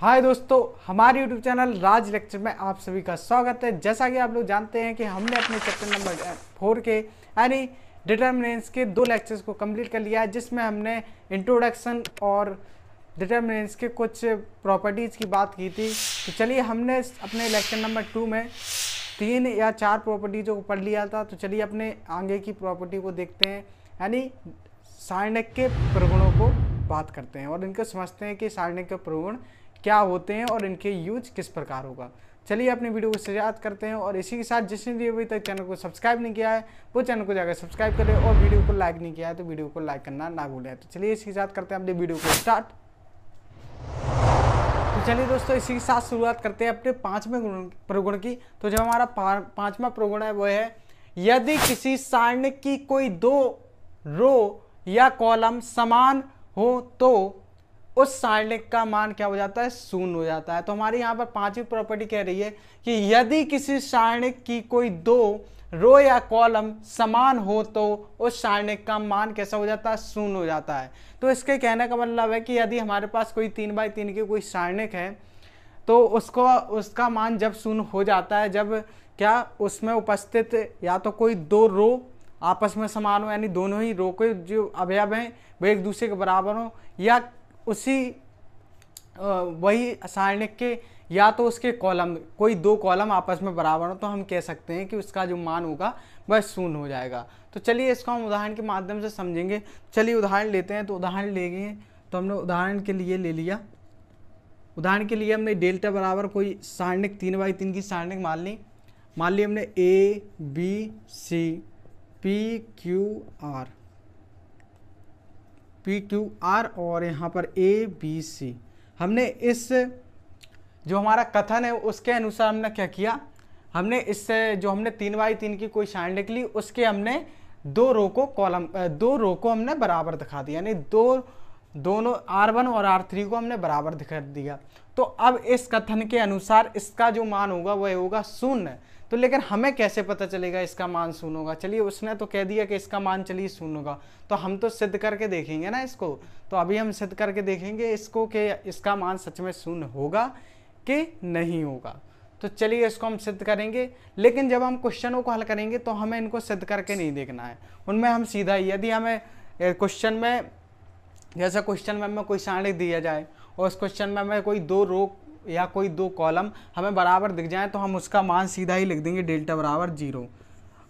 हाय दोस्तों हमारे YouTube channel राज lecture में आप सभी का स्वागत है जैसा कि आप लोग जानते हैं कि हमने अपने चैप्टर नंबर फोर के यानी डिटर्मिनेंस के दो लेक्चर्स को कंप्लीट कर लिया है जिसमें हमने इंट्रोडक्शन और डिटर्मिनेंस के कुछ प्रॉपर्टीज़ की बात की थी तो चलिए हमने अपने लेक्चर नंबर टू में तीन या चार प्रॉपर्टीज़ों को पढ़ लिया था तो चलिए अपने आगे की प्रॉपर्टी को देखते हैं यानी सारणक के प्रगुणों को बात करते हैं और इनको समझते हैं कि सारणक के प्रगुण क्या होते हैं और इनके यूज किस प्रकार होगा चलिए अपने वीडियो को शुरुआत करते हैं और इसी के साथ जिसने भी अभी तक चैनल को सब्सक्राइब नहीं किया है वो चैनल को जाकर सब्सक्राइब करें और वीडियो को लाइक नहीं किया है तो वीडियो को लाइक करना ना भूलें तो चलिए इसी के साथ करते हैं अपने वीडियो को स्टार्ट तो चलिए दोस्तों इसी के साथ शुरुआत करते हैं अपने पाँचवें प्रगुण की तो जो हमारा पाँचवा प्रगुण है वो है यदि किसी सारणिक की कोई दो रो या कॉलम समान हो तो उस सारणिक का मान क्या हो जाता है शून्य हो जाता है तो हमारे यहाँ पर पांचवी प्रॉपर्टी कह रही है कि यदि किसी सारणिक की कोई दो रो या कॉलम समान हो तो उस सारणिक का मान कैसा हो जाता है शून्य हो जाता है तो इसके कहने का मतलब है कि यदि हमारे पास कोई तीन बाई तीन की कोई सारणिक है तो उसको उसका मान जब शून्य हो जाता है जब क्या उसमें उपस्थित या तो कोई दो रो आपस में समान हो यानी दोनों ही रो के जो अवयव हैं वे एक दूसरे के बराबर हों या उसी वही सारणिक के या तो उसके कॉलम कोई दो कॉलम आपस में बराबर हो तो हम कह सकते हैं कि उसका जो मान होगा वह शून्य हो जाएगा तो चलिए इसको हम उदाहरण के माध्यम से समझेंगे चलिए उदाहरण लेते हैं तो उदाहरण ले गए तो हमने उदाहरण के लिए ले लिया उदाहरण के लिए हमने डेल्टा बराबर कोई सारणिक तीन बाई तीन की सारणिक मान ली मान ली हमने A B C P Q R P Q R और यहाँ पर ए बी सी हमने इस जो हमारा कथन है उसके अनुसार हमने क्या किया हमने इससे जो हमने तीन बाई तीन की कोई शाइन निकली उसके हमने दो रो को कॉलम दो रो को हमने बराबर दिखा दिया यानी दो दोनों आर वन और आर थ्री को हमने बराबर दिखा दिया तो अब इस कथन के अनुसार इसका जो मान होगा वह होगा शून्य तो लेकिन हमें कैसे पता चलेगा इसका मान शून्य होगा चलिए उसने तो कह दिया कि इसका मान चलिए शून्य होगा तो हम तो सिद्ध करके देखेंगे ना इसको तो अभी हम सिद्ध करके देखेंगे इसको कि इसका मान सच में शून्य होगा कि नहीं होगा तो चलिए इसको हम सिद्ध करेंगे लेकिन जब हम क्वेश्चनों को हल करेंगे तो हमें इनको सिद्ध करके नहीं देखना है उनमें हम सीधा यदि हमें क्वेश्चन में जैसा क्वेश्चन में हमें कोई सारणी दिया जाए और उस क्वेश्चन में हमें कोई दो रो या कोई दो कॉलम हमें बराबर दिख जाए तो हम उसका मान सीधा ही लिख देंगे डेल्टा बराबर जीरो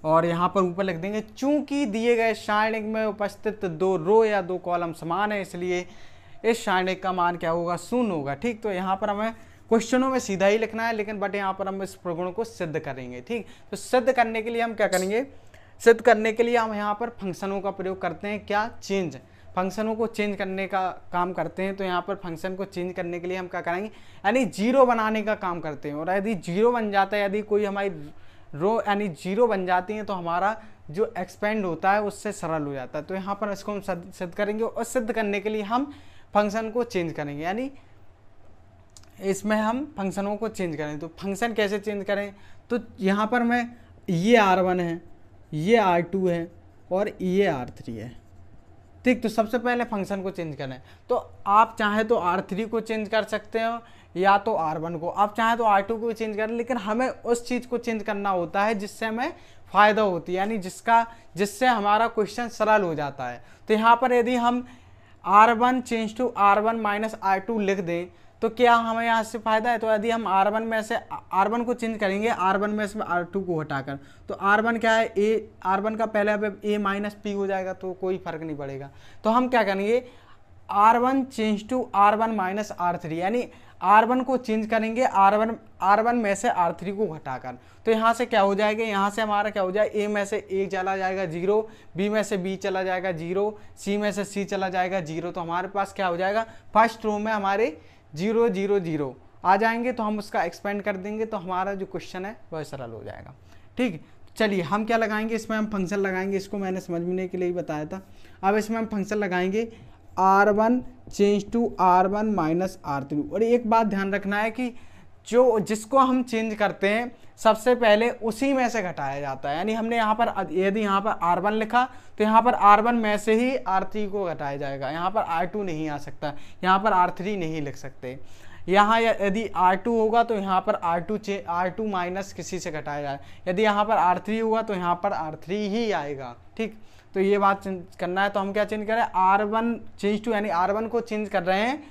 और यहाँ पर ऊपर लिख देंगे चूंकि दिए गए सारणिक में उपस्थित दो रो या दो कॉलम समान है इसलिए इस शायणिक का मान क्या होगा शून्य होगा ठीक तो यहाँ पर हमें क्वेश्चनों में सीधा ही लिखना है लेकिन बट यहाँ पर हम इस प्रगुण को सिद्ध करेंगे ठीक तो सिद्ध करने के लिए हम क्या करेंगे सिद्ध करने के लिए हम यहाँ पर फंक्शनों का प्रयोग करते हैं क्या चेंज फंक्शनों को चेंज करने का काम करते हैं तो यहाँ पर फंक्शन को चेंज करने के लिए हम क्या करेंगे यानी जीरो बनाने का काम करते हैं और यदि जीरो बन जाता है यदि कोई हमारी रो यानी जीरो बन जाती है तो हमारा जो एक्सपेंड होता है उससे सरल हो जाता है तो यहाँ पर इसको हम सिद्ध करेंगे और सिद्ध करने के लिए हम फंक्शन को चेंज करेंगे यानी इसमें हम फंक्शनों को चेंज करें तो फंक्शन कैसे चेंज करें तो यहाँ पर मैं ये आर वन है ये आर टू है और ये आर थ्री है ठीक तो सबसे पहले फंक्शन को चेंज करना है तो आप चाहे तो आर थ्री को चेंज कर सकते हो या तो आर वन को आप चाहे तो आर टू को चेंज करें लेकिन हमें उस चीज़ को चेंज करना होता है जिससे हमें फ़ायदा होती है यानी जिसका जिससे हमारा क्वेश्चन सरल हो जाता है तो यहाँ पर यदि हम R one change to R one minus R two लिख दें तो क्या हमें यहाँ से फायदा है तो यदि हम आर वन में से आर वन को चेंज करेंगे आर वन में से आर टू को हटाकर तो आर वन क्या है ए आर वन का पहले अब ए माइनस पी हो जाएगा तो कोई फर्क नहीं पड़ेगा तो हम क्या करेंगे R one change to R one minus R three यानी आर वन को चेंज करेंगे आर वन आर वन में से आर थ्री को घटाकर तो यहाँ से क्या हो जाएगा यहाँ से हमारा क्या हो जाए ए में से ए चला जाएगा जीरो बी में से बी चला जाएगा जीरो सी में से सी चला जाएगा जीरो तो हमारे पास क्या हो जाएगा फर्स्ट रो में हमारे जीरो जीरो जीरो आ जाएंगे तो हम उसका एक्सपेंड कर देंगे तो हमारा जो क्वेश्चन है वह सरल हो जाएगा ठीक चलिए हम क्या लगाएंगे इसमें हम फंक्शन लगाएंगे इसको मैंने समझने के लिए ही बताया था अब इसमें हम फंक्शन लगाएंगे R one change to R one minus R three और एक बात ध्यान रखना है कि जो जिसको हम चेंज करते हैं सबसे पहले उसी में से घटाया जाता है यानी हमने यहाँ पर यदि यहाँ पर आर वन लिखा तो यहाँ पर आर वन में से ही आर थ्री को घटाया जाएगा यहाँ पर आर टू नहीं आ सकता यहाँ पर आर थ्री नहीं लिख सकते यहाँ यदि R2 होगा तो यहाँ पर R2 चे टू माइनस किसी से घटाया जाए यदि यहाँ पर R3 होगा तो यहाँ पर R3 ही आएगा ठीक तो ये बात करना है तो हम क्या चेंज कर रहे हैं आर वन चेंज टू यानी आर वन को चेंज कर रहे हैं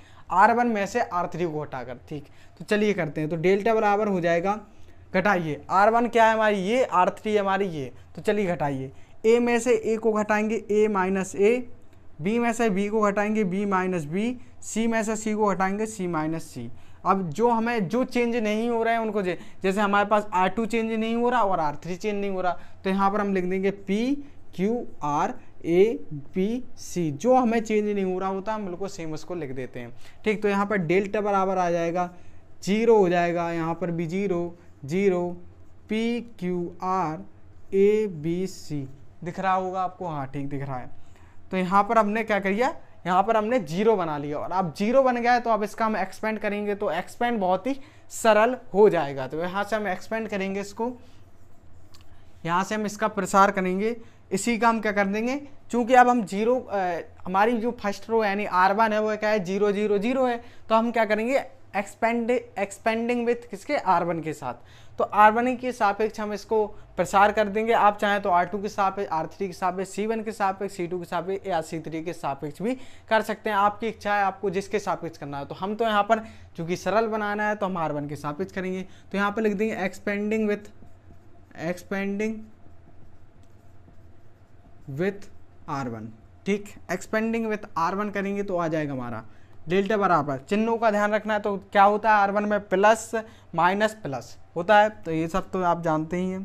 आर वन में से आर थ्री को हटाकर ठीक तो चलिए करते हैं तो डेल्टा बराबर हो जाएगा घटाइए आर वन क्या है हमारी ये आर थ्री हमारी ये तो चलिए घटाइए ए में से ए को घटाएंगे ए माइनस ए बी में से बी को घटाएंगे बी माइनस बी सी में से सी को घटाएंगे सी माइनस सी अब जो हमें जो चेंज नहीं हो रहे हैं उनको जैसे हमारे पास आर टू चेंज नहीं हो रहा और आर थ्री चेंज नहीं हो रहा तो यहाँ पर हम लिख देंगे P Q R A B C जो हमें चेंज नहीं हो रहा होता हम बिल्कुल सेम उसको लिख देते हैं ठीक तो यहाँ पर डेल्टा बराबर आ जाएगा जीरो हो जाएगा यहाँ पर भी zero zero P Q R A B C दिख रहा होगा आपको हाँ ठीक दिख रहा है तो यहाँ पर हमने क्या किया यहाँ पर हमने जीरो बना लिया और अब जीरो बन गया है तो अब इसका हम एक्सपेंड करेंगे तो एक्सपेंड बहुत ही सरल हो जाएगा तो यहाँ से हम एक्सपेंड करेंगे इसको यहाँ से हम इसका प्रसार करेंगे इसी का हम क्या कर देंगे चूँकि अब हम जीरो आ, हमारी जो फर्स्ट रो यानी आर वन है वो क्या है जीरो जीरो जीरो है तो हम क्या करेंगे एक्सपेंड एक्सपेंडिंग विथ किसके आर वन के साथ तो आर वन के सापेक्ष हम इसको प्रसार कर देंगे आप चाहें तो आर टू के सापेक्ष आर थ्री के सापेक्ष सी वन के सापेक्ष सी टू के सापेक्ष या सी थ्री के सापेक्ष भी कर सकते हैं आपकी इच्छा है आपको जिसके सापेक्ष करना है तो हम तो यहाँ पर चूंकि सरल बनाना है तो हम आर वन के सापेक्ष करेंगे तो यहाँ पर लिख देंगे expanding with expanding with R one ठीक एक्सपेंडिंग विथ आर वन करेंगे तो आ जाएगा हमारा डेल्टा बराबर चिन्हों का ध्यान रखना है तो क्या होता है आर में प्लस माइनस प्लस होता है तो ये सब तो आप जानते ही हैं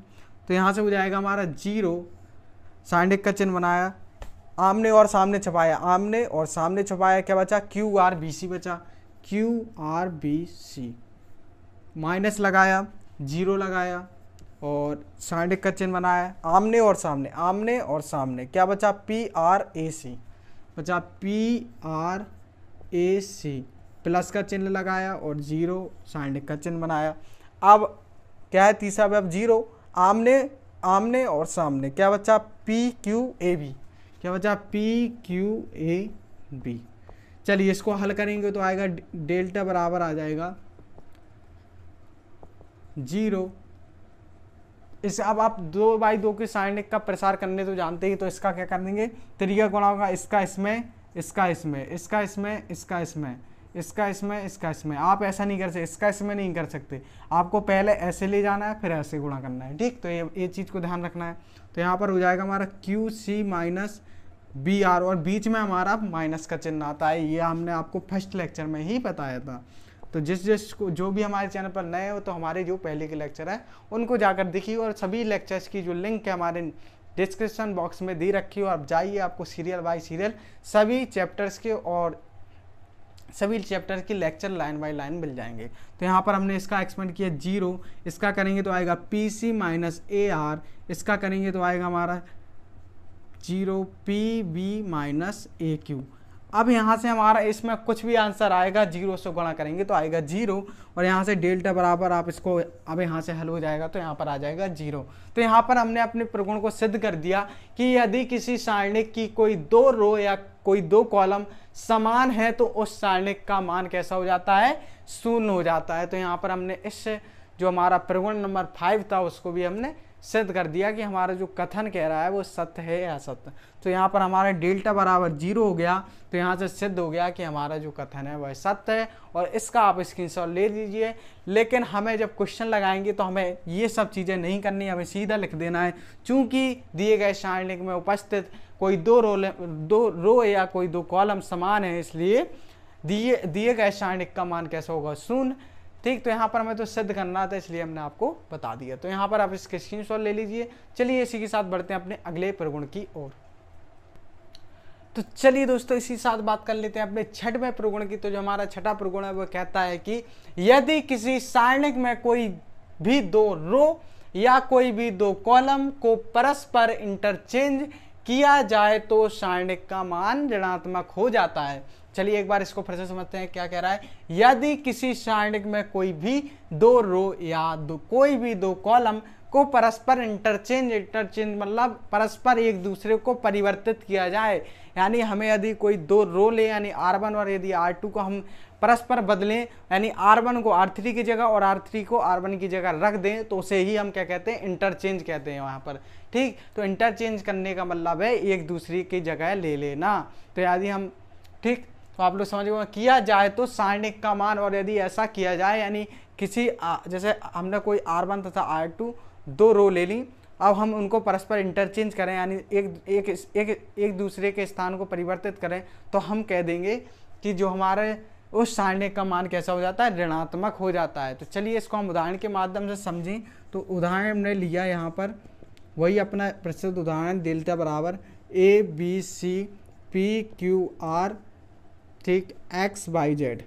तो यहाँ से हो जाएगा हमारा जीरो साइंडिक का चिन्ह बनाया आमने और सामने छपाया आमने और सामने छपाया क्या बचा क्यू आर बी सी बचा Q R B C minus लगाया जीरो लगाया और साइंडिक का चिन्ह बनाया आमने और सामने आमने और सामने क्या बचा पी आर ए सी बचा P R A C plus का चिन्ह लगाया और जीरो साइन का चिन्ह बनाया अब क्या है तीसरा अब जीरो आमने आमने और सामने क्या बचा पी क्यू ए बी क्या बचा पी क्यू ए बी चलिए इसको हल करेंगे तो आएगा डेल्टा बराबर आ जाएगा जीरो इस अब आप दो बाई दो के साइन का प्रसार करने तो जानते ही तो इसका क्या कर देंगे त्रिया गुणा होगा इसका इसमें इसका इसमें इसका इसमें इसका इसमें इसका इसमें इसका इसमें आप ऐसा नहीं कर सकते इसका इसमें नहीं कर सकते आपको पहले ऐसे ले जाना है फिर ऐसे गुणा करना है ठीक तो ये ये चीज़ को ध्यान रखना है तो यहाँ पर हो जाएगा हमारा Q C minus B R और बीच में हमारा माइनस का चिन्ह आता है ये हमने आपको फर्स्ट लेक्चर में ही बताया था तो जिस जिस को जो भी हमारे चैनल पर नए हो तो हमारे जो पहले के लेक्चर हैं उनको जाकर देखिए और सभी लेक्चर्स की जो लिंक है हमारे डिस्क्रिप्शन बॉक्स में दी रखी हो आप जाइए आपको सीरियल बाय सीरियल सभी चैप्टर्स के और सभी चैप्टर की लेक्चर लाइन बाय लाइन मिल जाएंगे तो यहाँ पर हमने इसका एक्सपेंड किया जीरो इसका करेंगे तो आएगा P C minus A R इसका करेंगे तो आएगा हमारा zero P B minus A Q अब यहाँ से हमारा इसमें कुछ भी आंसर आएगा जीरो से गुणा करेंगे तो आएगा जीरो और यहाँ से डेल्टा बराबर आप इसको अब यहाँ से हल हो जाएगा तो यहाँ पर आ जाएगा जीरो तो यहाँ पर हमने अपने प्रगुण को सिद्ध कर दिया कि यदि किसी सारणिक की कोई दो रो या कोई दो कॉलम समान है तो उस सारणिक का मान कैसा हो जाता है शून्य हो जाता है तो यहाँ पर हमने इस जो हमारा प्रगुण नंबर फाइव था उसको भी हमने सिद्ध कर दिया कि हमारा जो कथन कह रहा है वो सत्य है या सत्य तो यहाँ पर हमारा डेल्टा बराबर जीरो हो गया तो यहाँ से सिद्ध हो गया कि हमारा जो कथन है वह सत्य है और इसका आप स्क्रीनशॉट ले लीजिए लेकिन हमें जब क्वेश्चन लगाएंगे तो हमें ये सब चीज़ें नहीं करनी हमें सीधा लिख देना है चूँकि दिए गए सारणिक में उपस्थित कोई दो रो दो रो या कोई दो कॉलम समान है इसलिए दिए दिए गए सारणिक का मान कैसा होगा शून्य ठीक तो यहाँ पर हमें तो सिद्ध करना था इसलिए हमने आपको बता दिया तो यहाँ पर आप इसके स्क्रीन ले लीजिए चलिए इसी के साथ बढ़ते हैं अपने अगले प्रगुण की ओर तो चलिए दोस्तों इसी साथ बात कर लेते हैं अपने छठवें प्रगुण की तो जो हमारा छठा प्रगुण है वो कहता है कि यदि किसी सारणिक में कोई भी दो रो या कोई भी दो कॉलम को परस्पर इंटरचेंज किया जाए तो सारणिक का मान ऋणात्मक हो जाता है चलिए एक बार इसको फिर से समझते हैं क्या कह रहा है यदि किसी सारणिक में कोई भी दो रो या दो कोई भी दो कॉलम को परस्पर इंटरचेंज इंटरचेंज मतलब परस्पर एक दूसरे को परिवर्तित किया जाए यानी हमें यदि कोई दो रो ले यानी आर वन और यदि आर टू को हम परस्पर बदलें यानी आर वन को आर थ्री की जगह और आर थ्री को आर वन की जगह रख दें तो उसे ही हम क्या कहते हैं इंटरचेंज कहते हैं वहाँ पर ठीक तो इंटरचेंज करने का मतलब है एक दूसरे की जगह ले लेना तो यदि हम ठीक तो आप लोग समझ गए किया जाए तो सारणिक का मान और यदि ऐसा किया जाए यानी किसी जैसे हमने कोई आर वन तथा आर टू दो रो ले ली अब हम उनको परस्पर इंटरचेंज करें यानी एक एक एक एक दूसरे के स्थान को परिवर्तित करें तो हम कह देंगे कि जो हमारे उस सारणिक का मान कैसा हो जाता है ऋणात्मक हो जाता है तो चलिए इसको हम उदाहरण के माध्यम से समझें तो उदाहरण हमने लिया यहाँ पर वही अपना प्रसिद्ध उदाहरण डेल्टा बराबर A B C P Q R ठीक एक्स वाई जेड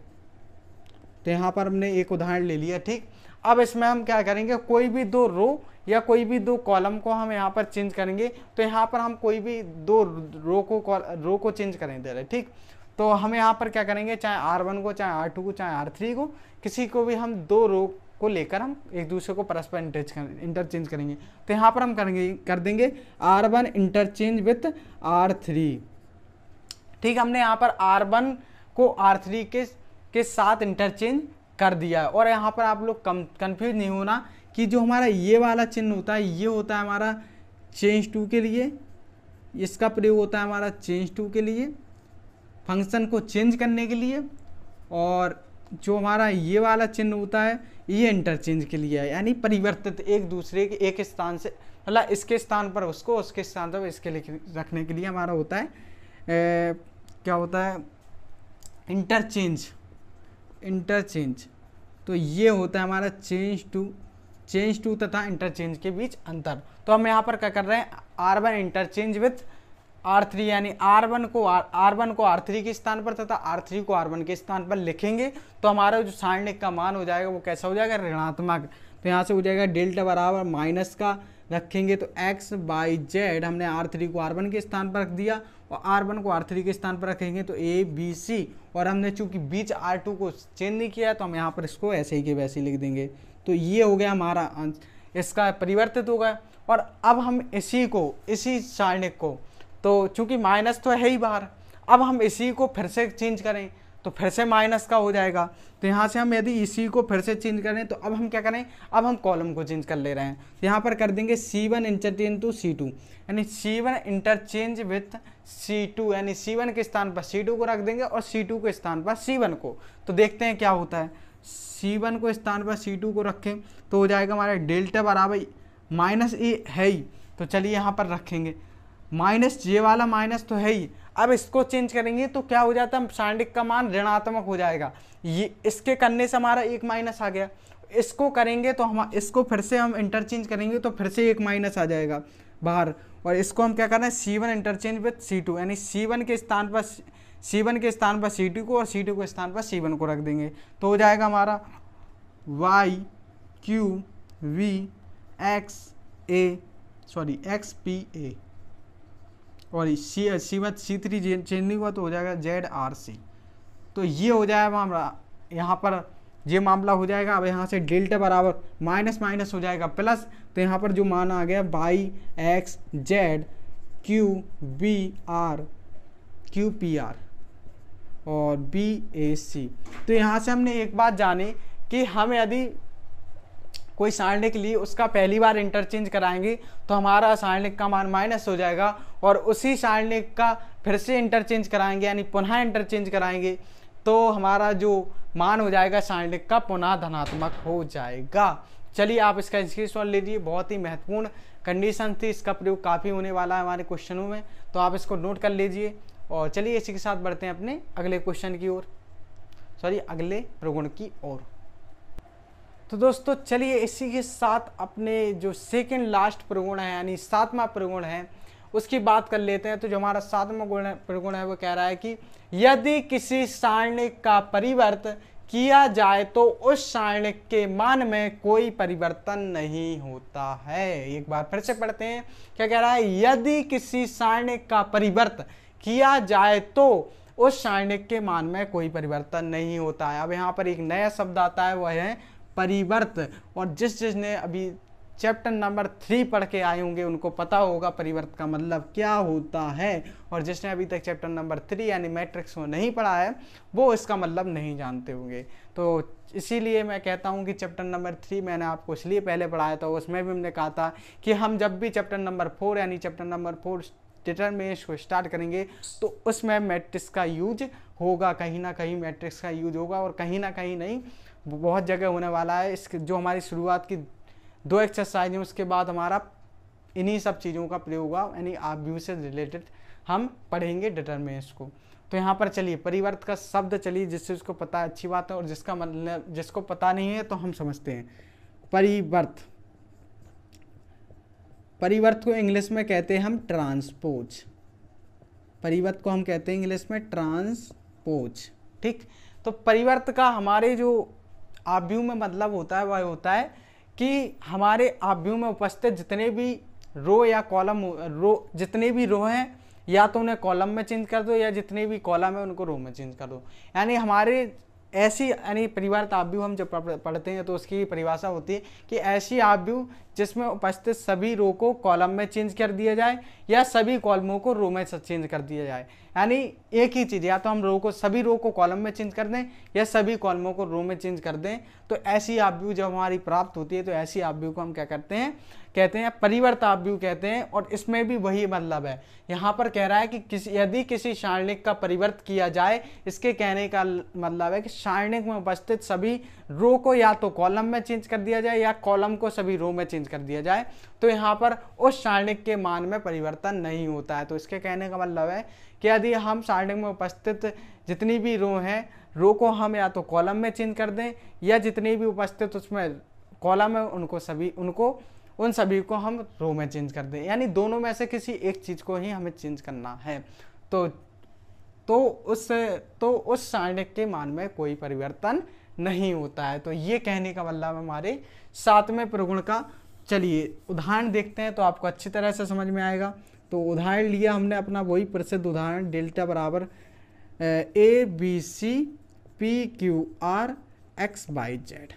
तो यहाँ पर हमने एक उदाहरण ले लिया ठीक अब इसमें हम क्या करेंगे कोई भी दो रो या कोई भी दो कॉलम को हम यहाँ पर चेंज करेंगे तो यहाँ पर हम कोई भी दो रो को रो को चेंज करें दे रहे ठीक तो हम यहाँ पर क्या करेंगे चाहे आर वन को चाहे आर टू को चाहे आर थ्री को किसी को भी हम दो रो को लेकर हम एक दूसरे को परस्पर इंटरच कर इंटरचेंज करेंगे तो यहाँ पर हम करेंगे कर देंगे R one interchange with R three ठीक हमने यहाँ पर आर वन को आर थ्री के के साथ इंटरचेंज कर दिया है और यहाँ पर आप लोग कम कन्फ्यूज नहीं होना कि जो हमारा ये वाला चिन्ह होता है ये होता है हमारा चेंज टू के लिए इसका प्रयोग होता है हमारा चेंज टू के लिए फंक्शन को चेंज करने के लिए और जो हमारा ये वाला चिन्ह होता है ये इंटरचेंज के लिए है यानी परिवर्तित एक दूसरे के एक स्थान से मतलब इसके स्थान पर उसको उसके स्थान पर इसके रखने के लिए हमारा होता है क्या होता है इंटरचेंज इंटरचेंज तो ये होता है हमारा चेंज टू चेंज टू तथा इंटरचेंज के बीच अंतर तो हम यहाँ पर क्या कर रहे हैं R one interchange with R three यानी आर वन को आर वन को आर थ्री के स्थान पर तथा आर थ्री को आर वन के स्थान पर लिखेंगे तो हमारा जो सारणिक का मान हो जाएगा वो कैसा हो जाएगा ऋणात्मक तो यहाँ से हो जाएगा डेल्टा बराबर माइनस का रखेंगे तो एक्स बाई जेड हमने आर थ्री को आर वन के स्थान पर रख दिया और आर वन को आर थ्री के स्थान पर रखेंगे तो ए बी सी और हमने चूंकि बीच आर टू को चेंज नहीं किया तो हम यहाँ पर इसको ऐसे ही के वैसे लिख देंगे तो ये हो गया हमारा इसका परिवर्तित हो गया और अब हम इसी को इसी सारणिक को तो चूँकि माइनस तो है ही बाहर अब हम इसी को फिर से चेंज करें तो फिर से माइनस का हो जाएगा तो यहाँ से हम यदि इसी को फिर से चेंज करें तो अब हम क्या करें अब हम कॉलम को चेंज कर ले रहे हैं तो यहाँ पर कर देंगे C one interchange to C two यानी C one interchange with C two यानी सी वन के स्थान पर सी टू को रख देंगे और सी टू के स्थान पर सी वन को तो देखते हैं क्या होता है सी वन को स्थान पर सी टू को रखें तो हो जाएगा हमारा डेल्टा बराबर माइनस ए है ही तो चलिए यहाँ पर रखेंगे माइनस जे वाला माइनस तो है ही अब इसको चेंज करेंगे तो क्या हो जाता है सांडिक का मान ऋणात्मक हो जाएगा ये इसके करने से हमारा एक माइनस आ गया इसको करेंगे तो हम इसको फिर से हम इंटरचेंज करेंगे तो फिर से एक माइनस आ जाएगा बाहर और इसको हम क्या कर रहे हैं C one interchange with C two यानी सी वन के स्थान पर सी वन के स्थान पर सी टू को और सी टू के स्थान पर सी वन को रख देंगे तो हो जाएगा हमारा Y Q V X A sorry X P A और सी सी मत सी थ्री चेंजिंग हुआ तो हो जाएगा जेड आर सी तो ये हो जाएगा मामला यहाँ पर ये मामला हो जाएगा अब यहाँ से डेल्टा बराबर माइनस माइनस हो जाएगा प्लस तो यहाँ पर जो मान आ गया Y X Z Q B R Q P R और बी ए सी तो यहाँ से हमने एक बात जाने कि हम यदि कोई सारणिक ली उसका पहली बार इंटरचेंज कराएंगे तो हमारा सारणिक का मान माइनस हो जाएगा और उसी सारणिक का फिर से इंटरचेंज कराएंगे यानी पुनः इंटरचेंज कराएंगे तो हमारा जो मान हो जाएगा सारणिक का पुनः धनात्मक हो जाएगा चलिए आप इसका स्क्रीनशॉट लीजिए बहुत ही महत्वपूर्ण कंडीशन थी इसका प्रयोग काफ़ी होने वाला है हमारे क्वेश्चनों में तो आप इसको नोट कर लीजिए और चलिए इसी के साथ बढ़ते हैं अपने अगले क्वेश्चन की ओर सॉरी अगले प्रगुण की ओर तो दोस्तों चलिए इसी के साथ अपने जो सेकंड लास्ट प्रगुण है यानी सातवां प्रगुण है उसकी बात कर लेते हैं तो जो हमारा सातवां गुण प्रगुण है वो कह रहा है कि यदि किसी सारणिक का परिवर्त किया जाए तो उस सारणिक के मान में कोई परिवर्तन नहीं होता है एक बार फिर से पढ़ते हैं क्या कह रहा है यदि किसी सारणिक का परिवर्त किया जाए तो उस सारणिक के मान में कोई परिवर्तन नहीं होता है अब यहाँ पर एक नया शब्द आता है वह है परिवर्त और जिस जिस ने अभी चैप्टर नंबर थ्री पढ़ के आए होंगे उनको पता होगा परिवर्त का मतलब क्या होता है और जिसने अभी तक चैप्टर नंबर थ्री यानी मैट्रिक्स को नहीं पढ़ा है वो इसका मतलब नहीं जानते होंगे तो इसीलिए मैं कहता हूँ कि चैप्टर नंबर थ्री मैंने आपको इसलिए पहले पढ़ाया था उसमें भी हमने कहा था कि हम जब भी चैप्टर नंबर फोर यानी चैप्टर नंबर फोर डिटरमिनेश को स्टार्ट करेंगे तो उसमें मैट्रिक्स का यूज होगा कहीं ना कहीं मैट्रिक्स का यूज होगा और कहीं ना कहीं नहीं बहुत जगह होने वाला है इस जो हमारी शुरुआत की दो एक्सरसाइज हैं उसके बाद हमारा इन्हीं सब चीज़ों का प्रयोग हुआ यानी आप व्यू से रिलेटेड हम पढ़ेंगे डिटर्मिनेंट्स को तो यहाँ पर चलिए परिवर्त का शब्द चलिए जिससे उसको पता है अच्छी बात है और जिसका मतलब जिसको पता नहीं है तो हम समझते हैं परिवर्त परिवर्त को इंग्लिश में कहते हैं हम ट्रांसपोज परिवर्त को हम कहते हैं इंग्लिश में ट्रांसपोज ठीक तो परिवर्त का हमारे जो आभ्यू में मतलब होता है वह होता है कि हमारे आभ्यू में उपस्थित जितने भी रो या कॉलम रो जितने भी रो हैं या तो उन्हें कॉलम में चेंज कर दो या जितने भी कॉलम है उनको रो में चेंज कर दो यानी हमारे ऐसी यानी परिवार आभ्यू हम जब पढ़ते हैं तो उसकी परिभाषा होती है कि ऐसी आभ्यू जिसमें उपस्थित सभी रो को कॉलम में चेंज कर दिया जाए या सभी कॉलमों को रो में चेंज कर दिया जाए यानी एक ही चीज़ या तो हम रो को सभी रो को कॉलम में चेंज कर दें या सभी कॉलमों को रो में चेंज कर दें तो ऐसी व्यू जब हमारी प्राप्त होती है तो ऐसी व्यू को हम क्या करते हैं कहते हैं परिवर्त आव्यू कहते हैं और इसमें भी वही मतलब है यहाँ पर कह रहा है कि किसी यदि किसी शारणिक का परिवर्त किया जाए इसके कहने का मतलब है कि शारणिक में उपस्थित सभी रो को या तो कॉलम में चेंज कर दिया जाए या कॉलम को सभी रो में चेंज कर दिया जाए तो यहाँ पर उस सारणिक के मान में परिवर्तन नहीं होता है तो इसके कहने का मतलब है कि यदि हम सारणिक में उपस्थित जितनी भी रो हैं रो को हम या तो कॉलम में चेंज कर दें या जितनी भी उपस्थित उसमें कॉलम है उनको सभी उनको उन सभी को हम रो में चेंज कर दें यानी दोनों में से किसी एक चीज़ को ही हमें चेंज करना है तो तो उस तो उस सारणिक के मान में कोई परिवर्तन नहीं होता है तो ये कहने का मतलब हमारे सातवें प्रगुण का चलिए उदाहरण देखते हैं तो आपको अच्छी तरह से समझ में आएगा तो उदाहरण लिया हमने अपना वही प्रसिद्ध उदाहरण डेल्टा बराबर A B C P Q R X Y Z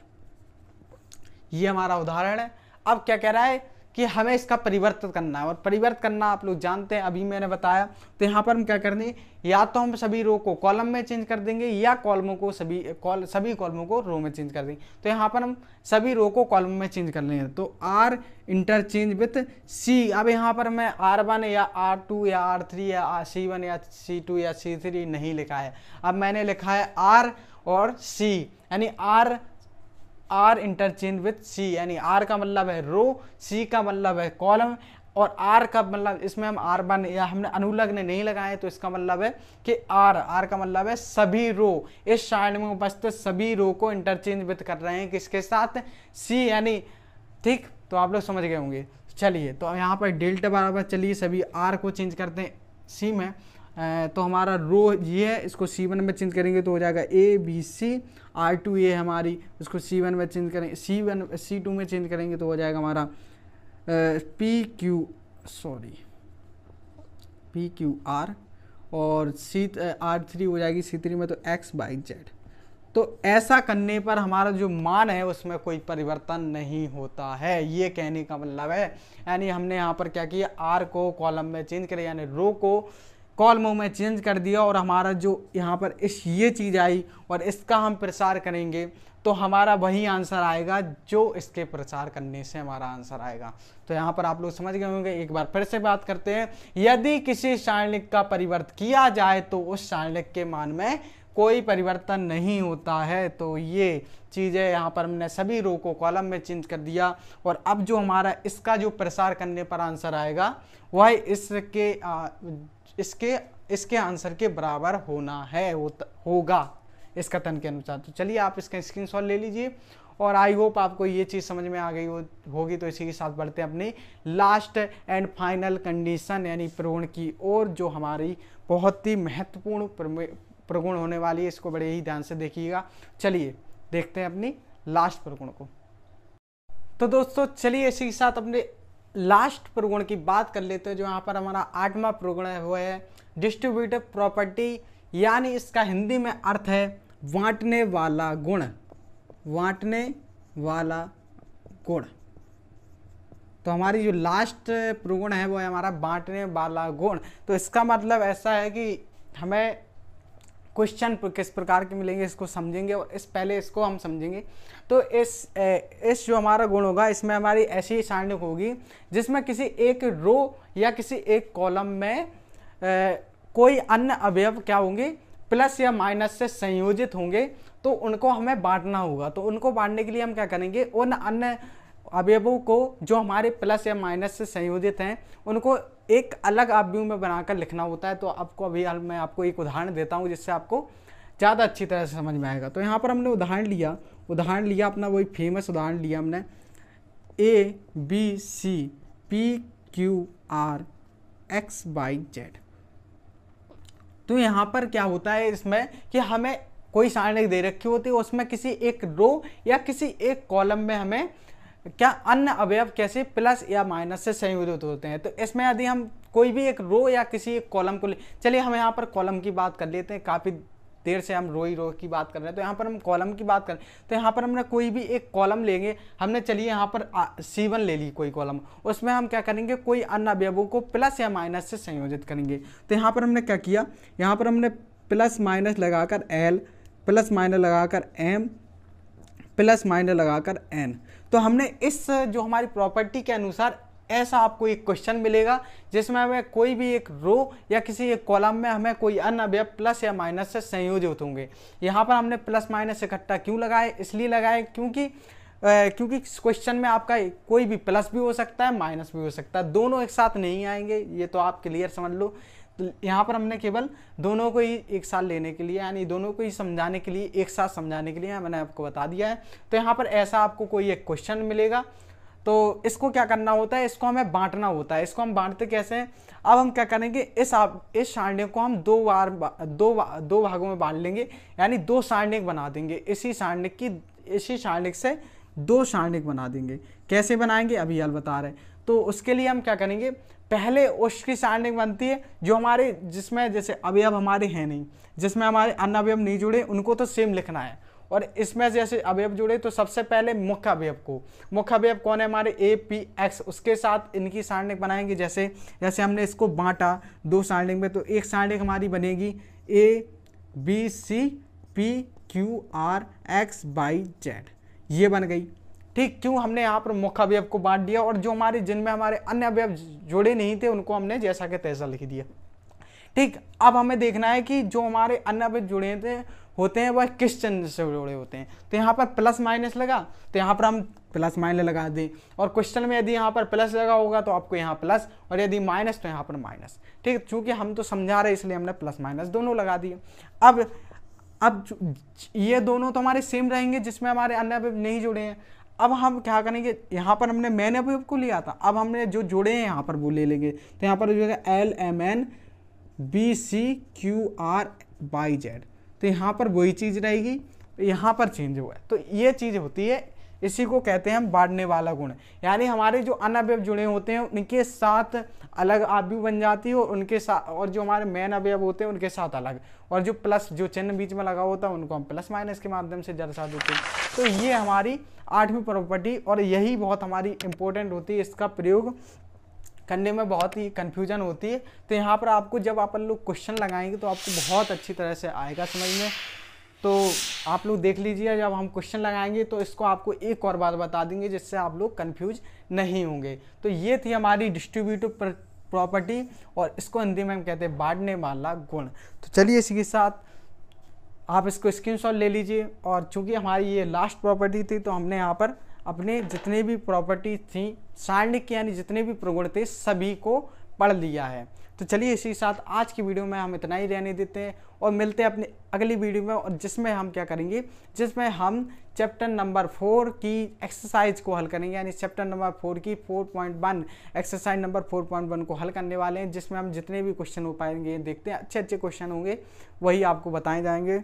ये हमारा उदाहरण है अब क्या कह रहा है कि हमें इसका परिवर्तित करना है और परिवर्तन करना आप लोग जानते हैं अभी मैंने बताया तो यहाँ पर हम क्या कर देंगे या तो हम सभी रो को कॉलम में चेंज कर देंगे या कॉलमों को सभी कॉल सभी कॉलमों को रो में चेंज कर देंगे तो यहाँ पर हम सभी रो को कॉलम में चेंज कर लेंगे तो आर इंटरचेंज विथ सी अब यहाँ पर मैं आर वन या आर टू या आर थ्री या सी वन या सी टू या सी थ्री नहीं लिखा है अब मैंने लिखा है आर और सी यानी R R interchange with C यानी आर का मतलब है रो सी का मतलब है कॉलम और आर का मतलब इसमें हम आर बन या हमने अनुलग्न नहीं, नहीं लगाए तो इसका मतलब है कि आर आर का मतलब है सभी रो इस सारणी में उपस्थित सभी रो को इंटरचेंज विथ कर रहे हैं किसके साथ सी यानी ठीक तो आप लोग समझ गए होंगे चलिए तो यहाँ पर डेल्टा बराबर चलिए सभी आर को चेंज करते हैं सी में तो हमारा रो ये है इसको सी वन में चेंज करेंगे तो हो जाएगा A B C R two ये हमारी इसको सी वन में चेंज करेंगे सी वन सी टू में चेंज करेंगे तो हो जाएगा हमारा P Q sorry P Q R और सी आर थ्री हो जाएगी सी थ्री में तो एक्स बाई जेड तो ऐसा करने पर हमारा जो मान है उसमें कोई परिवर्तन नहीं होता है ये कहने का मतलब है यानी हमने यहाँ पर क्या किया आर को कॉलम में चेंज करें यानी रो को कॉल मोह में चेंज कर दिया और हमारा जो यहाँ पर इस ये चीज़ आई और इसका हम प्रसार करेंगे तो हमारा वही आंसर आएगा जो इसके प्रचार करने से हमारा आंसर आएगा तो यहाँ पर आप लोग समझ गए होंगे एक बार फिर से बात करते हैं यदि किसी शारणिक का परिवर्तन किया जाए तो उस शारणिक के मान में कोई परिवर्तन नहीं होता है तो ये चीज़ें यहाँ पर हमने सभी रो को कॉलम में चेंज कर दिया और अब जो हमारा इसका जो प्रसार करने पर आंसर आएगा वह इसके इसके इसके आंसर के बराबर होना है त, होगा इस कथन के अनुसार तो चलिए आप इसका स्क्रीनशॉट ले लीजिए और आई होप आपको ये चीज़ समझ में आ गई हो होगी तो इसी के साथ बढ़ते हैं अपनी लास्ट एंड फाइनल कंडीशन यानी प्रगुण की ओर जो हमारी बहुत ही महत्वपूर्ण प्रगुण होने वाली है इसको बड़े ही ध्यान से देखिएगा चलिए देखते हैं अपनी लास्ट प्रगुण को तो दोस्तों चलिए इसी के साथ अपने लास्ट प्रगुण की बात कर लेते हैं जो यहाँ पर हमारा आठवां प्रगुण है वो है डिस्ट्रीब्यूटिव प्रॉपर्टी यानी इसका हिंदी में अर्थ है बांटने वाला गुण बांटने वाला गुण तो हमारी जो लास्ट प्रगुण है वो है हमारा बांटने वाला गुण तो इसका मतलब ऐसा है कि हमें क्वेश्चन किस प्रकार के मिलेंगे इसको समझेंगे और इस पहले इसको हम समझेंगे तो इस इस जो हमारा गुण होगा इसमें हमारी ऐसी सारणिक होगी जिसमें किसी एक रो या किसी एक कॉलम में ए, कोई अन्य अवयव क्या होंगे प्लस या माइनस से संयोजित होंगे तो उनको हमें बांटना होगा तो उनको बांटने के लिए हम क्या करेंगे उन अन्य अवयवों को जो हमारे प्लस या माइनस से संयोजित हैं उनको एक अलग आप व्यू में बनाकर लिखना होता है तो आपको अभी मैं आपको एक उदाहरण देता हूँ जिससे आपको ज़्यादा अच्छी तरह से समझ में आएगा तो यहाँ पर हमने उदाहरण लिया उदाहरण लिया अपना वही फेमस उदाहरण लिया हमने A B C P Q R X Y Z तो यहाँ पर क्या होता है इसमें कि हमें कोई सारणी दे रखी होती है उसमें किसी एक रो या किसी एक कॉलम में हमें क्या अन्य अवयव कैसे प्लस या माइनस से संयोजित होते हैं तो इसमें यदि हम कोई भी एक रो या किसी एक कॉलम को ले चलिए हम यहाँ पर कॉलम की बात कर लेते हैं काफ़ी देर से हम रो ही रो की बात कर रहे हैं तो यहाँ पर हम कॉलम की बात करें तो यहाँ पर हमने कोई भी एक कॉलम लेंगे हमने चलिए यहाँ पर सी वन ले ली कोई कॉलम उसमें हम क्या करेंगे कोई अन्य अवयवों को प्लस या माइनस से संयोजित करेंगे तो यहाँ पर हमने क्या किया यहाँ पर हमने प्लस माइनस लगाकर एल प्लस माइनस लगाकर एम प्लस माइनस लगाकर एन तो हमने इस जो हमारी प्रॉपर्टी के अनुसार ऐसा आपको एक क्वेश्चन मिलेगा जिसमें हमें कोई भी एक रो या किसी एक कॉलम में हमें कोई अन्य अवय प्लस या माइनस से संयोजित होंगे यहाँ पर हमने प्लस माइनस इकट्ठा क्यों लगाए इसलिए लगाए क्योंकि क्योंकि इस क्वेश्चन में आपका कोई भी प्लस भी हो सकता है माइनस भी हो सकता है दोनों एक साथ नहीं आएंगे ये तो आप क्लियर समझ लो तो यहाँ पर हमने केवल दोनों को ही एक साथ लेने के लिए यानी दोनों को ही समझाने के लिए एक साथ समझाने के लिए मैंने आपको बता दिया है तो यहाँ पर ऐसा आपको कोई एक क्वेश्चन मिलेगा तो इसको क्या करना होता है इसको हमें बांटना होता है इसको हम बांटते कैसे हैं अब हम क्या करेंगे इस आप इस सारण्य को हम दो बार दो दो भागों में बांट लेंगे यानी दो सारणिक बना देंगे इसी सारणिक की इसी सारणिक से दो सारणिक बना देंगे कैसे बनाएंगे अभी यार बता रहे हैं तो उसके लिए हम क्या करेंगे पहले उसकी की स्टैंडिंग बनती है जो हमारे जिसमें जैसे अवयव हमारे हैं नहीं जिसमें हमारे अन्य अवयव नहीं जुड़े उनको तो सेम लिखना है और इसमें जैसे अवयव जुड़े तो सबसे पहले मुख्य अवयव को मुख्य अवयव कौन है हमारे ए पी एक्स उसके साथ इनकी सारणिक बनाएंगे जैसे जैसे हमने इसको बांटा दो सारणिक में तो एक सारणिक हमारी बनेगी A B C P Q R X Y Z ये बन गई ठीक क्यों हमने यहाँ पर मुख्य अवयव को बांट दिया और जो हमारे जिनमें हमारे अन्य अवयव जुड़े नहीं थे उनको हमने जैसा के तैसा लिख दिया ठीक अब हमें देखना है कि जो हमारे अन्य अवयव जुड़े थे होते हैं वह किस चिन्ह से जुड़े होते हैं तो यहाँ पर प्लस माइनस लगा तो यहाँ पर हम प्लस माइनस लगा दें और क्वेश्चन में यदि यहाँ पर प्लस लगा होगा तो आपको यहाँ प्लस और यदि माइनस तो यहाँ पर माइनस ठीक चूंकि हम तो समझा रहे इसलिए हमने प्लस माइनस दोनों लगा दिए अब अब ये दोनों तो हमारे सेम रहेंगे जिसमें हमारे अन्य नहीं जुड़े हैं अब हम क्या करेंगे यहाँ पर हमने मैन अवयव को लिया था अब हमने जो जुड़े हैं यहाँ पर वो ले लेंगे तो यहाँ पर है L M N B C Q R Y Z तो यहाँ पर वही चीज़ रहेगी यहाँ पर चेंज हुआ है तो ये चीज़ होती है इसी को कहते हैं हम बांटने वाला गुण यानी हमारे जो अनवयव जुड़े होते हैं उनके साथ अलग आवयु बन जाती है और उनके साथ और जो हमारे मेन अवयव होते हैं उनके साथ अलग और जो प्लस जो चिन्ह बीच में लगा होता है उनको हम प्लस माइनस के माध्यम से दर्शा देते हैं तो ये हमारी आठवीं प्रॉपर्टी और यही बहुत हमारी इंपॉर्टेंट होती है इसका प्रयोग करने में बहुत ही कन्फ्यूजन होती है तो यहाँ पर आपको जब आप लोग क्वेश्चन लगाएंगे तो आपको बहुत अच्छी तरह से आएगा समझ में तो आप लोग देख लीजिए जब हम क्वेश्चन लगाएंगे तो इसको आपको एक और बात बता देंगे जिससे आप लोग कन्फ्यूज नहीं होंगे तो ये थी हमारी डिस्ट्रीब्यूटिव प्रॉपर्टी और इसको हिंदी में हम कहते हैं बाढ़ने वाला गुण तो चलिए इसी के साथ आप इसको स्क्रीनशॉट ले लीजिए और चूंकि हमारी ये लास्ट प्रॉपर्टी थी तो हमने यहाँ पर अपने जितने भी प्रॉपर्टी थी सारणिक यानी जितने भी प्रगुण थे सभी को पढ़ लिया है तो चलिए इसी साथ आज की वीडियो में हम इतना ही रहने देते हैं और मिलते हैं अपनी अगली वीडियो में और जिसमें हम क्या करेंगे जिसमें हम चैप्टर नंबर फोर की एक्सरसाइज को हल करेंगे यानी चैप्टर नंबर फोर की four point one exercise number four point one को हल करने वाले हैं जिसमें हम जितने भी क्वेश्चन हो पाएंगे देखते हैं अच्छे अच्छे क्वेश्चन होंगे वही आपको बताए जाएंगे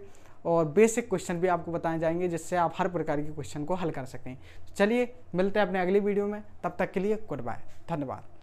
और बेसिक क्वेश्चन भी आपको बताए जाएंगे जिससे आप हर प्रकार के क्वेश्चन को हल कर सकें तो चलिए मिलते हैं अपने अगली वीडियो में तब तक के लिए गुड बाय धन्यवाद